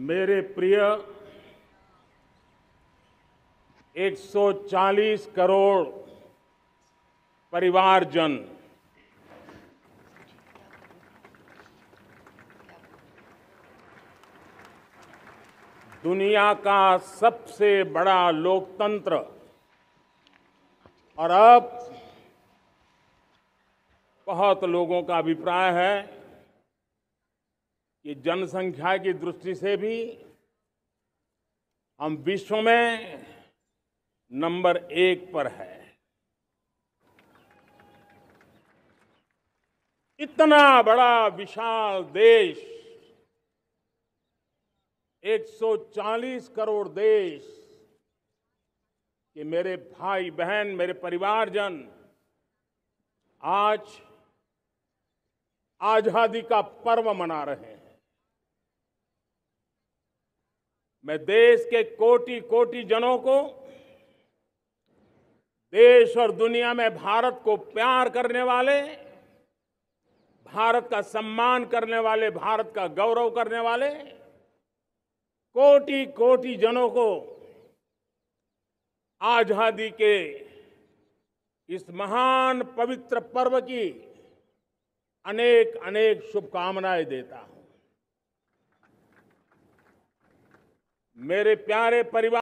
मेरे प्रिय 140 करोड़ परिवारजन दुनिया का सबसे बड़ा लोकतंत्र और अब बहुत लोगों का अभिप्राय है ये जनसंख्या की दृष्टि से भी हम विश्व में नंबर एक पर है इतना बड़ा विशाल देश 140 करोड़ देश के मेरे भाई बहन मेरे परिवारजन आज आजादी का पर्व मना रहे हैं मैं देश के कोटि कोटि जनों को देश और दुनिया में भारत को प्यार करने वाले भारत का सम्मान करने वाले भारत का गौरव करने वाले कोटि कोटि जनों को आजादी के इस महान पवित्र पर्व की अनेक अनेक शुभकामनाएं देता हूं मेरे प्यारे परिवार